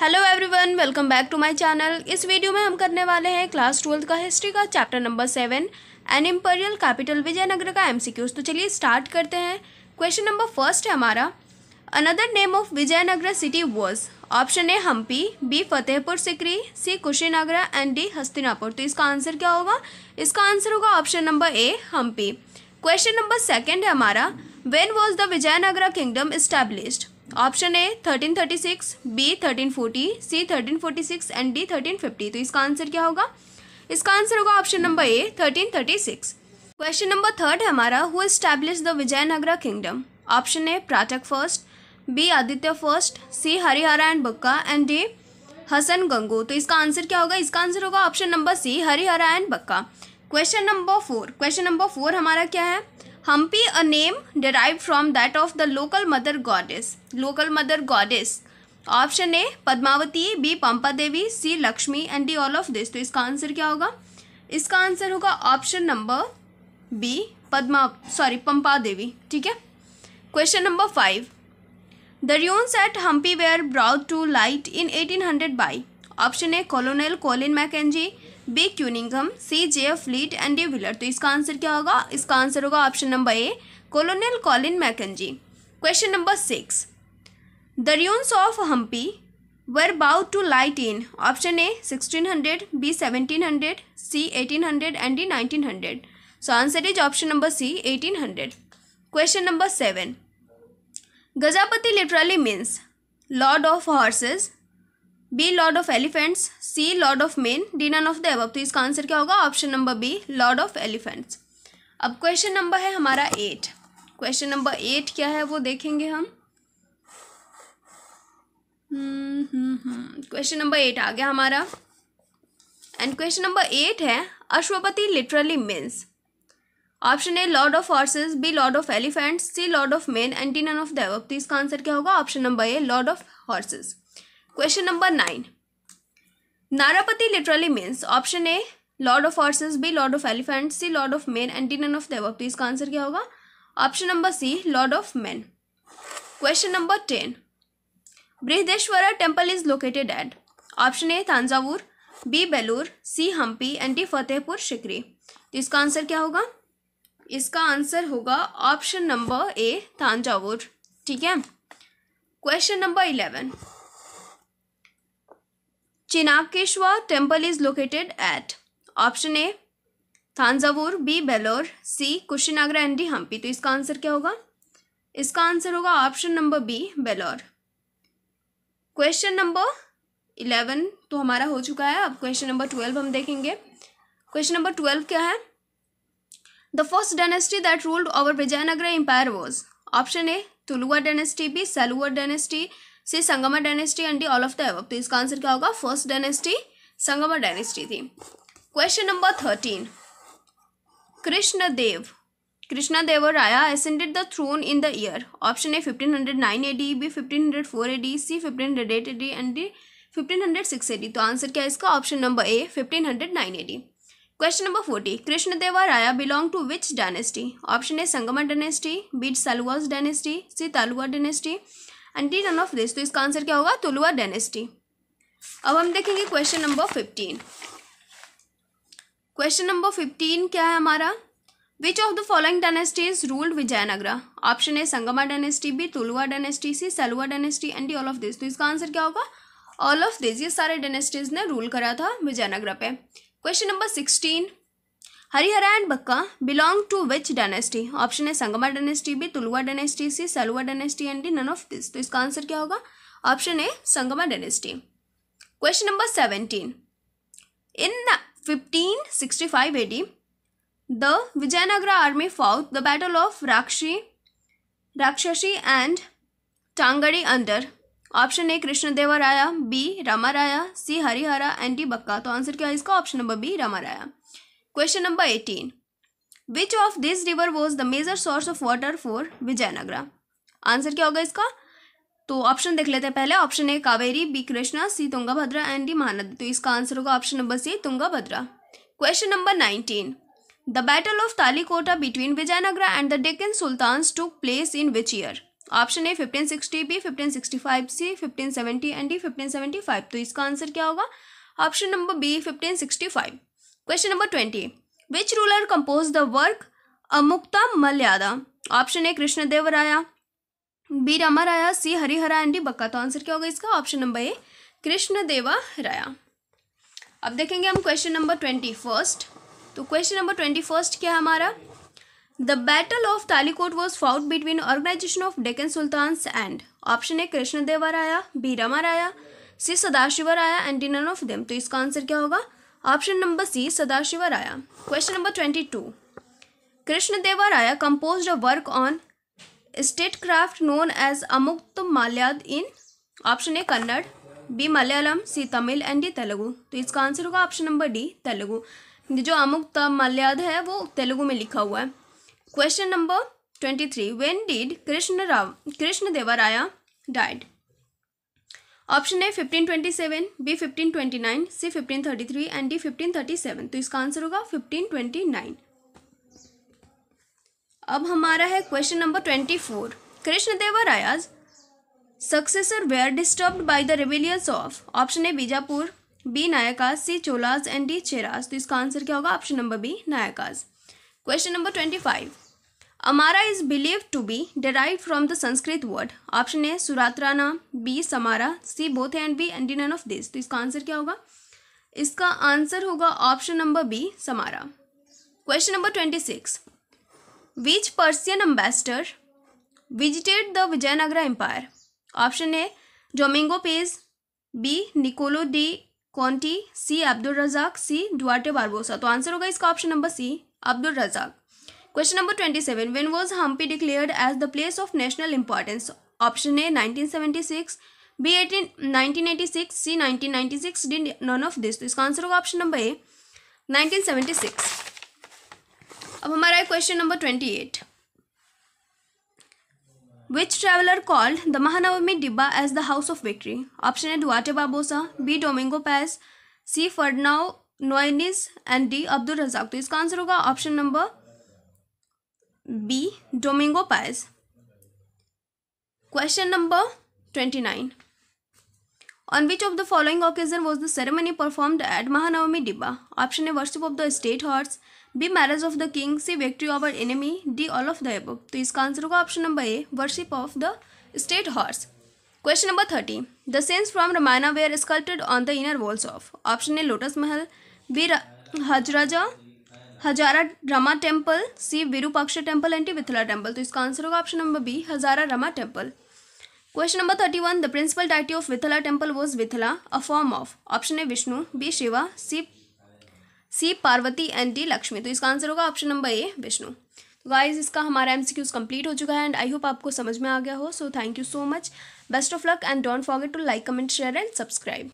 Hello everyone welcome back to my channel इस video में हम करने वाले हैं क्लास ट्वेल्थ का हिस्ट्री का chapter number seven an imperial capital Vijayanagar का एमसीक्यूज तो चलिए स्टार्ट करते हैं क्वेश्चन नंबर फर्स्ट है हमारा another name of Vijayanagar city was option A Hampi B Fatehpur Sikri C Kushinagar and D Hastinapur तो इसका आंसर क्या होगा इसका आंसर होगा option number A Hampi question number second है हमारा when was the Vijayanagar kingdom established option A thirteen thirty six B thirteen forty C thirteen forty six and D thirteen fifty तो इसका आंसर क्या होगा इसका आंसर होगा ऑप्शन नंबर ए thirteen thirty six question number third है हमारा who established the Vijayanagara kingdom option A प्राटक first B Aditya first C Harihara and Bukka and D Hasan Gangu तो इसका आंसर क्या होगा इसका आंसर होगा option number C Harihara and Bukka question number four question number four हमारा क्या है Hampi a name derive from that of the local mother goddess local mother goddess option A Padmavati B Pampa Devi C Lakshmi and D all of this तो इसका answer क्या होगा इसका answer होगा option number B Padma sorry Pampa Devi ठीक है question number five the ruins at Hampi were brought to light in eighteen hundred by option A colonel Colin Mackenzie B Cunningham C J Fleet and A Wheeler तो इसका answer क्या होगा इसका answer होगा option number A colonial Colin Mackenzie question number six the dunes of Hampi were brought to light in option A sixteen hundred B seventeen hundred C eighteen hundred and D nineteen hundred so answer is option number C eighteen hundred question number seven Gajapati literally means lord of horses B lord of elephants C lord of men D none of the above तो इसका answer क्या होगा option number B lord of elephants अब question number है हमारा eight question number eight क्या है वो देखेंगे हम हम्म, हम्म, हम्म। क्वेश्चन नंबर एट आ गया हमारा एंड क्वेश्चन नंबर एट है Ashwapati literally means option A lord of horses B lord of elephants C lord of men and D none of the above तो इसका आंसर क्या होगा option number A lord of horses question number nine Narapati literally means option A lord of horses B lord of elephant C lord of men and D none of देव तो इसका answer क्या होगा option number C lord of men question number ten Brihadeshwara temple is located at option A Thanjavur B Belur C Hampi and D Fatehpur Sikri तो इसका answer क्या होगा इसका आंसर होगा ऑप्शन नंबर ए तांजावुर ठीक है question number eleven Chinakeshwar temple is located at option A Thanjavur B Belur C Kushinagara and D Hampi तो इसका आंसर क्या होगा इसका आंसर होगा option number B Belur question number eleven तो हमारा हो चुका है अब क्वेश्चन नंबर ट्वेल्व हम देखेंगे क्वेश्चन नंबर ट्वेल्व क्या है the first dynasty that ruled over Vijayanagar empire was option A Tuluva dynasty B Saluva dynasty C Sangama dynasty and D all of the अब तो इसका आंसर क्या होगा फर्स्ट डायनेस्टी संगम डायनेस्टी थी question number thirteen Krishna Deva Krishna Devar Raya ascended the throne in the year option A fifteen hundred nine A D B fifteen hundred four A D C fifteen hundred eight A D and D fifteen hundred six A D तो answer क्या है इसका option number A fifteen hundred nine A D question number forty Krishna Deva Rai belong to which dynasty option A Sangama dynasty B Saluvas dynasty C Tuluva dynasty and D none of this तो इसका answer क्या होगा तुलुआ dynasty अब हम देखेंगे question number fifteen question number fifteen क्या है हमारा which of the following dynasty is ruled Vijayanagara option A Sangama dynasty B Tuluva dynasty C Saluva dynasty and all of this तो इसका आंसर क्या होगा ऑल ऑफ दिस ये सारे डायनेस्टीज ने रूल करा था विजयनगरा पे question number sixteen Harihara and Bukka belong to which dynasty option है Sangama dynasty B Tuluva dynasty C Saluva dynasty and D none of this तो इसका आंसर क्या होगा option A Sangama dynasty question number seventeen in fifteen sixty five AD the Vijayanagar army fought the battle of Rakshi Rakshasi and Tangadi under option A Krishnadevaraya B Ramaraya C Harihara and D Bukka तो answer क्या है इसका option number B Ramaraya question number eighteen which of this river was the major source of water for Vijayanagara answer क्या होगा इसका तो option देख लेते हैं पहले option A Kaveri B Krishna C Tungabhadra and D Mahanadi तो इसका आंसर होगा option number C Tungabhadra question number nineteen the battle of Talikota between Vijayanagara and the Deccan sultans took place in which year option A fifteen sixty B fifteen sixty five C fifteen seventy and D fifteen seventy five तो इसका answer क्या होगा option number B fifteen sixty five question number twenty which ruler compose the work Amukta Malyada option A Krishnadeva Raya B Rama Raya C Harihara and D Bukka तो answer क्या होगा इसका option number ए कृष्णदेवा राया अब देखेंगे हम क्वेश्चन नंबर ट्वेंटी फर्स्ट तो क्वेश्चन नंबर ट्वेंटी फर्स्ट क्या है हमारा the battle of Talikot was fought between organisation of Deccan sultans and option A Krishnadeva Raya B Rama Raya C Sadashiva Raya and D none of them तो इसका आंसर क्या होगा option number C Sadashiv Raya question number twenty two Krishnadeva Rai compose a work on statecraft known as Amukta Malyada in option A Kannada B Malayalam C Tamil and D Telugu तो इसका answer होगा option number D Telugu जो अमुक्त माल्याद है वो तेलुगु में लिखा हुआ है question number twenty three when did Krishna Rao Krishna Devaraya died option है fifteen twenty seven B fifteen twenty nine C fifteen thirty three and D fifteen thirty seven तो इसका आंसर होगा फिफ्टीन ट्वेंटी नाइन अब हमारा है question number twenty four Raya's successor were disturbed by the रिविलियर्स of option है Bijapur B Nayakas C Cholas and D Cheras तो इसका आंसर क्या होगा option number B Nayakas question number twenty five Amara is believe to be derive from the Sanskrit word option A Suratrana B Samara C both and B and of this तो इसका answer क्या होगा इसका answer होगा option number B Samara question number twenty six which Persian ambassador visited the Vijayanagara empire option A Domingo Paes B Niccolo de Conti C Abdul Razzaq C डुआटे Barbosa तो answer होगा इसका option number C Abdul Razzaq question number twenty seven when was Hampi declared as the place of national importance option A nineteen seventy six B eighteen nineteen C nineteen ninety six D none of this तो इसका answer होगा option number A nineteen अब हमारा है question number twenty Which traveler called the Mahanavami Dibba as the House of Victory? Option A. Duarte Barbosa, B. Domingo Paz, C. Ferdinand Noyes and D. Abdul Razak. तो इसका answer होगा option number B Domingo Paes Question number 29. On which of the following occasion was the ceremony performed at Mahanavami Dibba? Option A. Worship of the state horse. B. Marriage of the king. C. Victory over enemy. D. All of the above. तो इसका answer होगा option number A worship of the state horse question number thirty the scenes from Ramayana were sculpted on the inner walls of option A lotus Mahal B Hazaraja Hazara Rama temple C Virupaksha temple and D Vitthala temple तो इसका answer होगा option number B Hazara Rama temple question number thirty one the principal deity of Vitthala temple was Vitthala a form of option A Vishnu B Shiva C C Parvati and D Lakshmi तो इसका answer होगा option number A Vishnu guys तो इसका हमारा M C Qs complete हो चुका है and I hope आपको समझ में आ गया हो so thank you so much best of luck and don't forget to like comment share and subscribe